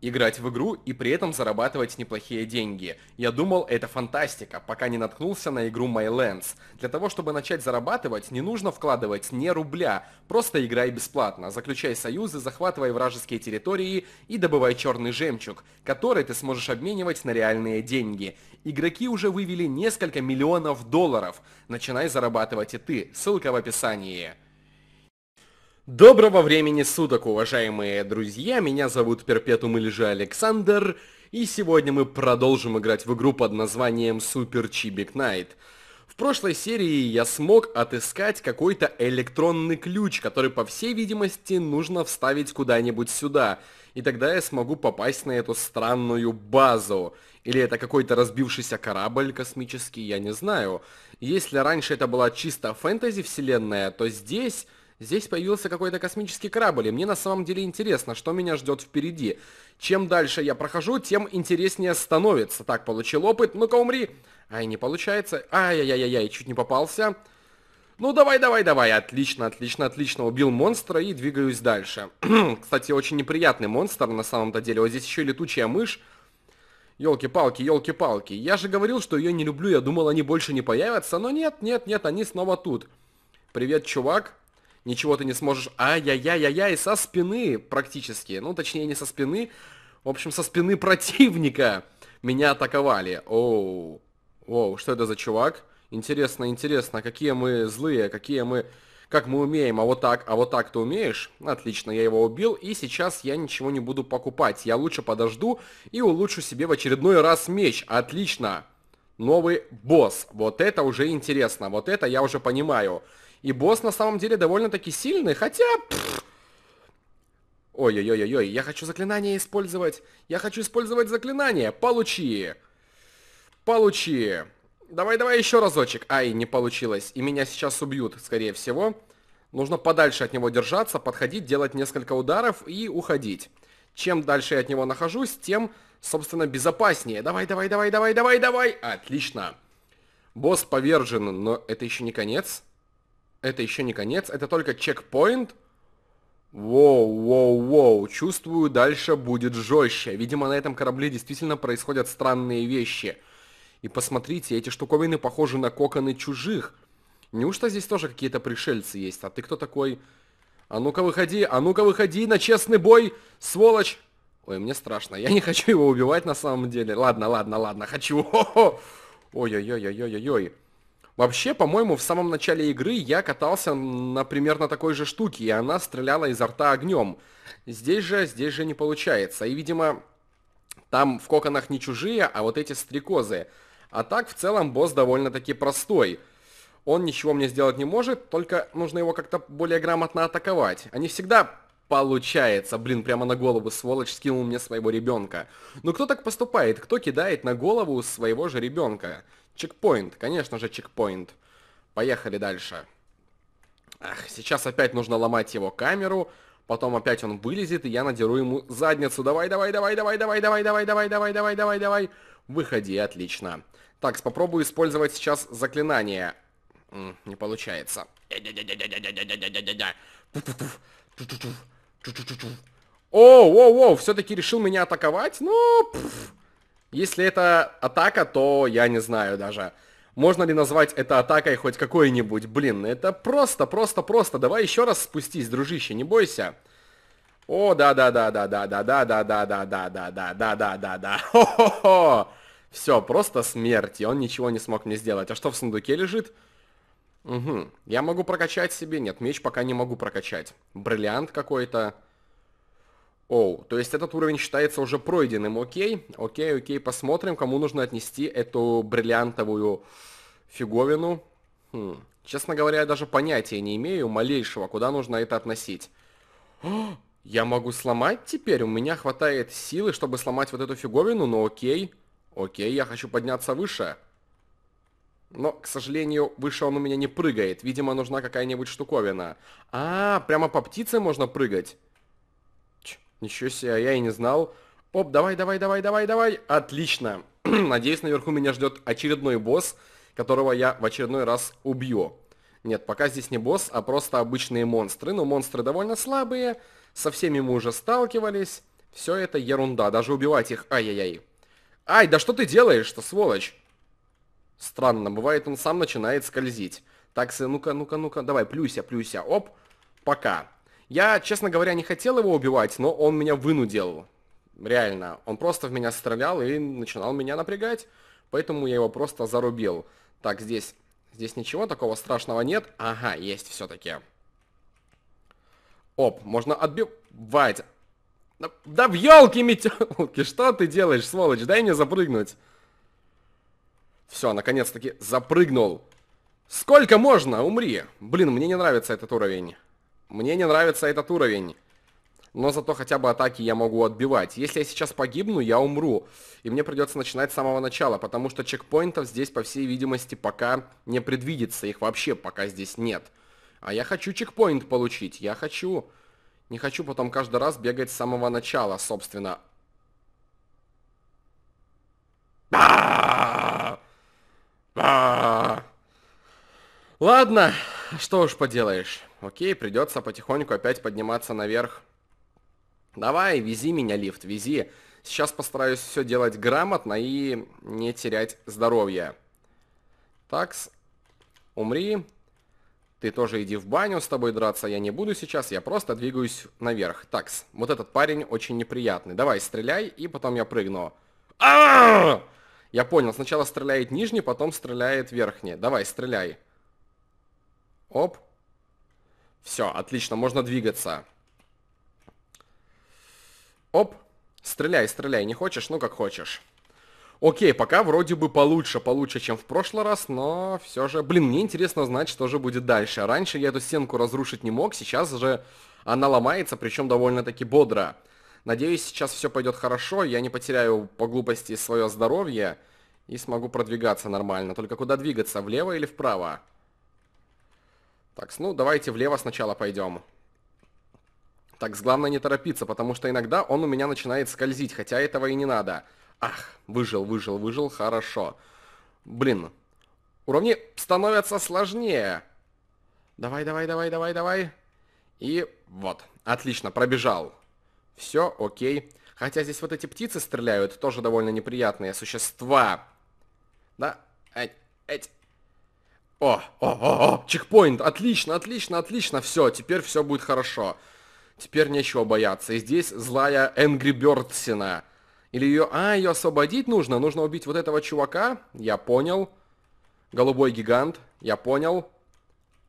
играть в игру и при этом зарабатывать неплохие деньги. Я думал, это фантастика, пока не наткнулся на игру MyLens. Для того, чтобы начать зарабатывать, не нужно вкладывать ни рубля, просто играй бесплатно, заключай союзы, захватывай вражеские территории и добывай черный жемчуг, который ты сможешь обменивать на реальные деньги. Игроки уже вывели несколько миллионов долларов. Начинай зарабатывать и ты, ссылка в описании. Доброго времени суток, уважаемые друзья! Меня зовут Перпетум или же Александр, и сегодня мы продолжим играть в игру под названием Супер Chibik Найт. В прошлой серии я смог отыскать какой-то электронный ключ, который, по всей видимости, нужно вставить куда-нибудь сюда, и тогда я смогу попасть на эту странную базу. Или это какой-то разбившийся корабль космический, я не знаю. Если раньше это была чисто фэнтези-вселенная, то здесь Здесь появился какой-то космический корабль, и мне на самом деле интересно, что меня ждет впереди. Чем дальше я прохожу, тем интереснее становится. Так, получил опыт. Ну-ка, умри. Ай, не получается. Ай-яй-яй-яй, чуть не попался. Ну, давай, давай, давай. Отлично, отлично, отлично. Убил монстра и двигаюсь дальше. Кстати, очень неприятный монстр на самом-то деле. Вот здесь еще и летучая мышь. Елки-палки, елки-палки. Я же говорил, что ее не люблю, я думал, они больше не появятся, но нет, нет, нет, они снова тут. Привет, чувак ничего ты не сможешь. Ай-яй-яй-яй-яй, со спины практически. Ну, точнее, не со спины. В общем, со спины противника меня атаковали. Оу. Оу, что это за чувак? Интересно, интересно, какие мы злые, какие мы... Как мы умеем, а вот так, а вот так ты умеешь? Отлично, я его убил, и сейчас я ничего не буду покупать. Я лучше подожду и улучшу себе в очередной раз меч. Отлично. Новый босс. Вот это уже интересно, вот это я уже понимаю. И босс на самом деле довольно-таки сильный, хотя... Ой-ой-ой-ой, я хочу заклинание использовать. Я хочу использовать заклинание. Получи. Получи. Давай-давай еще разочек. Ай, не получилось. И меня сейчас убьют, скорее всего. Нужно подальше от него держаться, подходить, делать несколько ударов и уходить. Чем дальше я от него нахожусь, тем, собственно, безопаснее. Давай, давай, давай, давай, давай, давай. Отлично. Босс повержен, но это еще не конец. Это еще не конец, это только чекпоинт. Воу, воу, воу, чувствую, дальше будет жестче. Видимо, на этом корабле действительно происходят странные вещи. И посмотрите, эти штуковины похожи на коконы чужих. Неужто здесь тоже какие-то пришельцы есть? А ты кто такой? А ну-ка выходи, а ну-ка выходи на честный бой, сволочь! Ой, мне страшно, я не хочу его убивать на самом деле. Ладно, ладно, ладно, хочу. Ой-ой-ой-ой-ой-ой. Вообще, по-моему, в самом начале игры я катался на примерно такой же штуке, и она стреляла изо рта огнем. Здесь же, здесь же не получается. И, видимо, там в коконах не чужие, а вот эти стрекозы. А так, в целом, босс довольно-таки простой. Он ничего мне сделать не может, только нужно его как-то более грамотно атаковать. Они всегда получается. Блин, прямо на голову сволочь скинул мне своего ребенка. Но кто так поступает? Кто кидает на голову своего же ребенка? Чекпоинт, конечно же, чекпоинт. Поехали дальше. Ах, сейчас опять нужно ломать его камеру. Потом опять он вылезет, и я надеру ему задницу. Давай, давай, давай, давай, давай, давай, давай, давай, давай, давай, давай, давай. Выходи, отлично. Так, попробую использовать сейчас заклинание. Не получается. О, о, о, все-таки решил меня атаковать? Ну, пфф. Если это атака, то я не знаю даже. Можно ли назвать это атакой хоть какой-нибудь? Блин, это просто, просто, просто. Давай еще раз спустись, дружище, не бойся. О, да, да, да, да, да, да, да, да, да, да, да, да, да, да, да, да, да. Хо-хо-хо. Все, просто смерть, и он ничего не смог мне сделать. А что в сундуке лежит? Угу. Я могу прокачать себе. Нет, меч пока не могу прокачать. Бриллиант какой-то. Оу, то есть этот уровень считается уже пройденным, окей? Окей, окей, посмотрим, кому нужно отнести эту бриллиантовую фиговину. Хм. Честно говоря, я даже понятия не имею малейшего, куда нужно это относить. я могу сломать теперь? У меня хватает силы, чтобы сломать вот эту фиговину, но окей. Окей, я хочу подняться выше. Но, к сожалению, выше он у меня не прыгает. Видимо, нужна какая-нибудь штуковина. А, прямо по птице можно прыгать? Ч, ничего себе, я и не знал. Оп, давай, давай, давай, давай, давай. Отлично. Надеюсь, наверху меня ждет очередной босс, которого я в очередной раз убью. Нет, пока здесь не босс, а просто обычные монстры. Но ну, монстры довольно слабые. Со всеми мы уже сталкивались. Все это ерунда. Даже убивать их... Ай-яй-яй. Ай, да что ты делаешь-то, сволочь? Странно, бывает он сам начинает скользить. Так, ну-ка, ну-ка, ну-ка, давай, плюся, плюся, оп, пока. Я, честно говоря, не хотел его убивать, но он меня вынудил. Реально, он просто в меня стрелял и начинал меня напрягать, поэтому я его просто зарубил. Так, здесь, здесь ничего такого страшного нет. Ага, есть все-таки. Оп, можно отбивать. Да, да в елки метелки, что ты делаешь, сволочь, дай мне запрыгнуть. Все, наконец-таки запрыгнул. Сколько можно? Умри. Блин, мне не нравится этот уровень. Мне не нравится этот уровень. Но зато хотя бы атаки я могу отбивать. Если я сейчас погибну, я умру. И мне придется начинать с самого начала, потому что чекпоинтов здесь, по всей видимости, пока не предвидится. Их вообще пока здесь нет. А я хочу чекпоинт получить. Я хочу. Не хочу потом каждый раз бегать с самого начала, собственно. Ладно, что уж поделаешь. Окей, придется потихоньку опять подниматься наверх. Давай, вези меня, лифт, вези. Сейчас постараюсь все делать грамотно и не терять здоровье. Такс, умри. Ты тоже иди в баню, с тобой драться я не буду сейчас, я просто двигаюсь наверх. Такс, вот этот парень очень неприятный. Давай, стреляй, и потом я прыгну. А! Я понял, сначала стреляет нижний, потом стреляет верхний. Давай, стреляй. Оп. Все, отлично, можно двигаться. Оп. Стреляй, стреляй, не хочешь? Ну, как хочешь. Окей, пока вроде бы получше, получше, чем в прошлый раз, но все же... Блин, мне интересно знать, что же будет дальше. Раньше я эту стенку разрушить не мог, сейчас же она ломается, причем довольно-таки бодро. Надеюсь, сейчас все пойдет хорошо, я не потеряю по глупости свое здоровье и смогу продвигаться нормально. Только куда двигаться, влево или вправо? Так, ну давайте влево сначала пойдем. Так, главное не торопиться, потому что иногда он у меня начинает скользить, хотя этого и не надо. Ах, выжил, выжил, выжил, хорошо. Блин, уровни становятся сложнее. Давай, давай, давай, давай, давай. И вот, отлично, пробежал. Все, окей. Хотя здесь вот эти птицы стреляют, тоже довольно неприятные существа. Да, эть, эть, о, о, о, о, чекпоинт, отлично, отлично, отлично, все, теперь все будет хорошо. Теперь нечего бояться. И здесь злая Энгри Бёрдсина. Или ее... А, ее освободить нужно? Нужно убить вот этого чувака? Я понял. Голубой гигант. Я понял.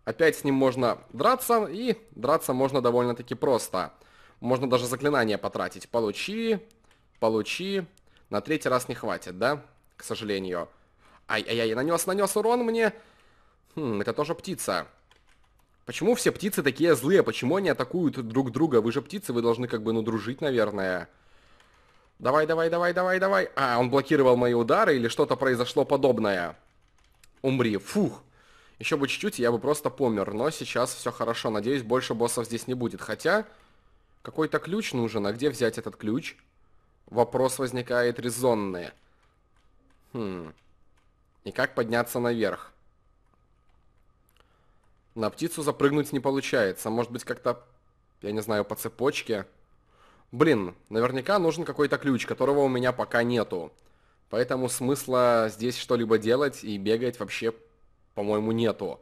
Опять с ним можно драться. И драться можно довольно-таки просто. Можно даже заклинание потратить. Получи. Получи. На третий раз не хватит, да? К сожалению. Ай-яй-яй, нанес, нанес урон мне. Хм, это тоже птица. Почему все птицы такие злые? Почему они атакуют друг друга? Вы же птицы, вы должны как бы, ну, дружить, наверное. Давай, давай, давай, давай, давай. А, он блокировал мои удары или что-то произошло подобное. Умри. Фух. Еще бы чуть-чуть, я бы просто помер. Но сейчас все хорошо. Надеюсь, больше боссов здесь не будет. Хотя, какой-то ключ нужен. А где взять этот ключ? Вопрос возникает резонный. Хм. И как подняться наверх? На птицу запрыгнуть не получается. Может быть, как-то, я не знаю, по цепочке. Блин, наверняка нужен какой-то ключ, которого у меня пока нету. Поэтому смысла здесь что-либо делать и бегать вообще, по-моему, нету.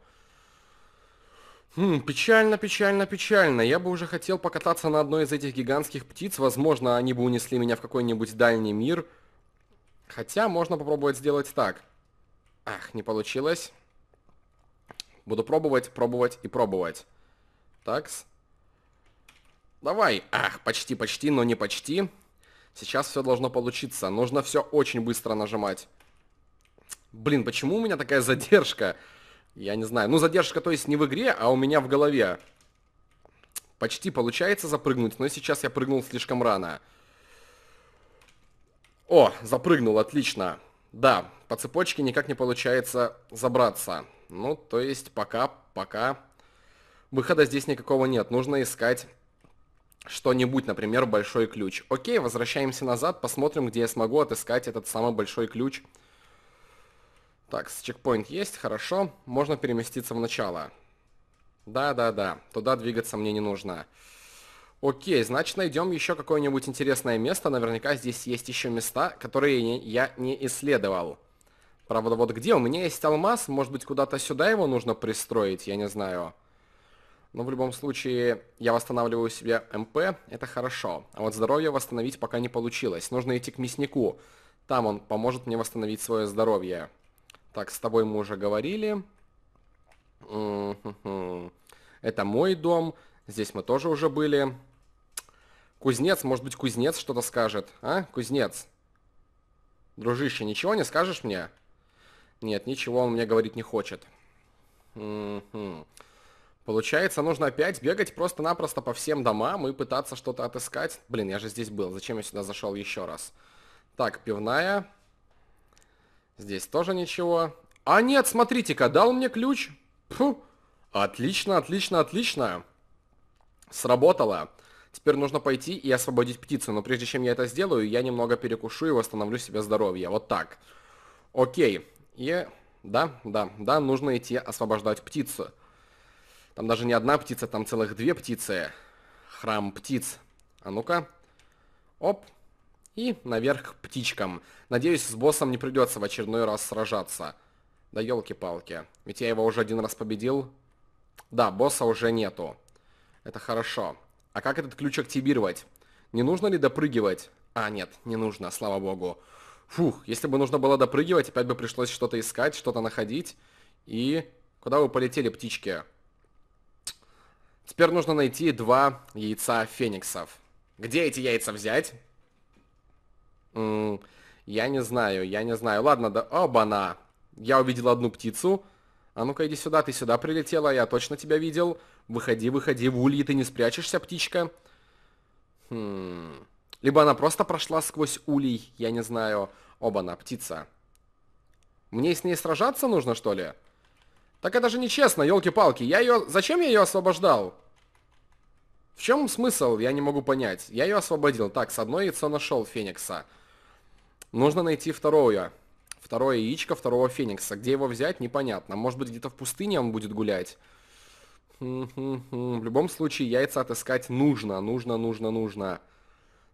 Хм, печально, печально, печально. Я бы уже хотел покататься на одной из этих гигантских птиц. Возможно, они бы унесли меня в какой-нибудь дальний мир. Хотя можно попробовать сделать так. Ах, не получилось. Буду пробовать, пробовать и пробовать. Такс. Давай. Ах, почти, почти, но не почти. Сейчас все должно получиться. Нужно все очень быстро нажимать. Блин, почему у меня такая задержка? Я не знаю. Ну, задержка, то есть не в игре, а у меня в голове. Почти получается запрыгнуть, но сейчас я прыгнул слишком рано. О, запрыгнул, отлично. Да, по цепочке никак не получается забраться. Ну, то есть пока, пока выхода здесь никакого нет. Нужно искать что-нибудь, например, большой ключ. Окей, возвращаемся назад, посмотрим, где я смогу отыскать этот самый большой ключ. Так, чекпоинт есть, хорошо. Можно переместиться в начало. Да-да-да, туда двигаться мне не нужно. Окей, значит найдем еще какое-нибудь интересное место. Наверняка здесь есть еще места, которые я не исследовал. Правда, вот где? У меня есть алмаз, может быть, куда-то сюда его нужно пристроить, я не знаю. Но в любом случае, я восстанавливаю себе МП, это хорошо. А вот здоровье восстановить пока не получилось. Нужно идти к мяснику. Там он поможет мне восстановить свое здоровье. Так, с тобой мы уже говорили. Это мой дом. Здесь мы тоже уже были. Кузнец, может быть, кузнец что-то скажет, а? Кузнец. Дружище, ничего не скажешь мне? Нет, ничего он мне говорить не хочет. Угу. Получается, нужно опять бегать просто-напросто по всем домам и пытаться что-то отыскать. Блин, я же здесь был. Зачем я сюда зашел еще раз? Так, пивная. Здесь тоже ничего. А нет, смотрите-ка, дал мне ключ. Фу. Отлично, отлично, отлично. Сработало. Теперь нужно пойти и освободить птицу. Но прежде чем я это сделаю, я немного перекушу и восстановлю себе здоровье. Вот так. Окей. И да, да, да, нужно идти освобождать птицу. Там даже не одна птица, там целых две птицы. Храм птиц. А ну-ка. Оп. И наверх к птичкам. Надеюсь, с боссом не придется в очередной раз сражаться. Да елки-палки. Ведь я его уже один раз победил. Да, босса уже нету. Это хорошо. А как этот ключ активировать? Не нужно ли допрыгивать? А, нет, не нужно, слава богу. Фух, если бы нужно было допрыгивать, опять бы пришлось что-то искать, что-то находить. И куда вы полетели, птички? Теперь нужно найти два яйца фениксов. Где эти яйца взять? М -м я не знаю, я не знаю. Ладно, да... Оба-на! Я увидел одну птицу. А ну-ка иди сюда, ты сюда прилетела, я точно тебя видел. Выходи, выходи, в улей ты не спрячешься, птичка. Хм... Либо она просто прошла сквозь улей, я не знаю. Оба-на, птица. Мне с ней сражаться нужно, что ли? Так это же нечестно, елки-палки. Я ее... Зачем я ее освобождал? В чем смысл, я не могу понять. Я ее освободил. Так, с одной яйцо нашел Феникса. Нужно найти второе. Второе яичко второго Феникса. Где его взять, непонятно. Может быть, где-то в пустыне он будет гулять. Хм -хм -хм. В любом случае, яйца отыскать нужно, нужно, нужно, нужно.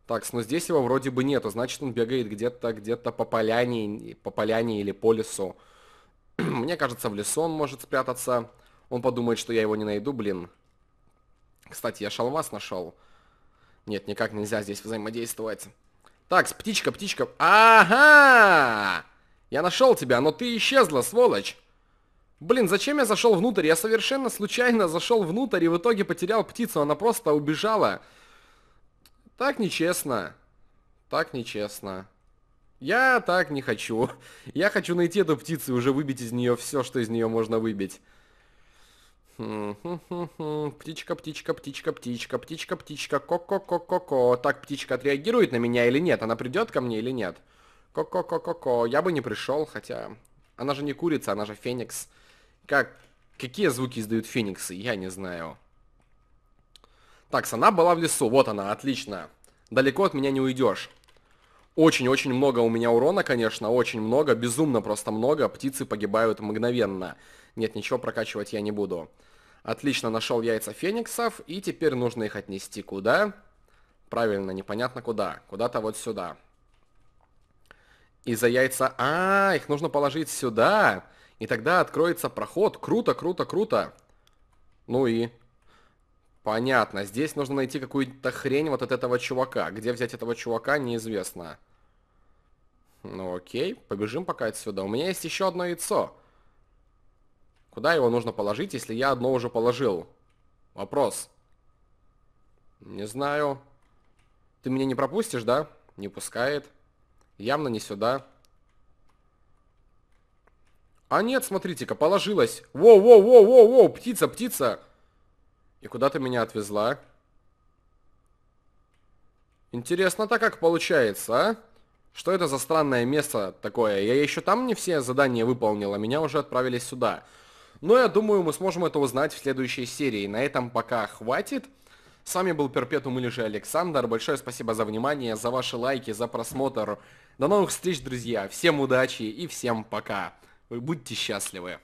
Так, но здесь его вроде бы нету, значит он бегает где-то где-то по поляне, по поляне или по лесу. Мне кажется, в лесу он может спрятаться. Он подумает, что я его не найду, блин. Кстати, я шалвас нашел. Нет, никак нельзя здесь взаимодействовать. Так, птичка, птичка. Ага! Я нашел тебя, но ты исчезла, сволочь. Блин, зачем я зашел внутрь? Я совершенно случайно зашел внутрь и в итоге потерял птицу. Она просто убежала. Так нечестно. Так нечестно. Я так не хочу. Я хочу найти эту птицу и уже выбить из нее все, что из нее можно выбить. Птичка, птичка, птичка, птичка, птичка, птичка, ко-ко-ко-ко-ко. Так птичка отреагирует на меня или нет? Она придет ко мне или нет? Ко-ко-ко-ко-ко. Я бы не пришел, хотя... Она же не курица, она же феникс. Как... Какие звуки издают фениксы? Я не знаю. Так, она была в лесу. Вот она, отличная. Далеко от меня не уйдешь. Очень-очень много у меня урона, конечно, очень много, безумно просто много. Птицы погибают мгновенно. Нет, ничего прокачивать я не буду. Отлично, нашел яйца фениксов, и теперь нужно их отнести куда? Правильно, непонятно куда. Куда-то вот сюда. И за яйца... А, их нужно положить сюда, и тогда откроется проход. Круто, круто, круто. Ну и... Понятно, здесь нужно найти какую-то хрень вот от этого чувака. Где взять этого чувака, неизвестно. Ну окей, побежим пока отсюда. У меня есть еще одно яйцо. Куда его нужно положить, если я одно уже положил? Вопрос. Не знаю. Ты меня не пропустишь, да? Не пускает. Явно не сюда. А нет, смотрите-ка, положилась. Воу-воу-воу-воу-воу, птица, птица. И куда ты меня отвезла? интересно так как получается, а? Что это за странное место такое? Я еще там не все задания выполнила, меня уже отправили сюда. Но ну, я думаю, мы сможем это узнать в следующей серии. На этом пока хватит. С вами был Перпетум или же Александр. Большое спасибо за внимание, за ваши лайки, за просмотр. До новых встреч, друзья. Всем удачи и всем пока. Вы будьте счастливы.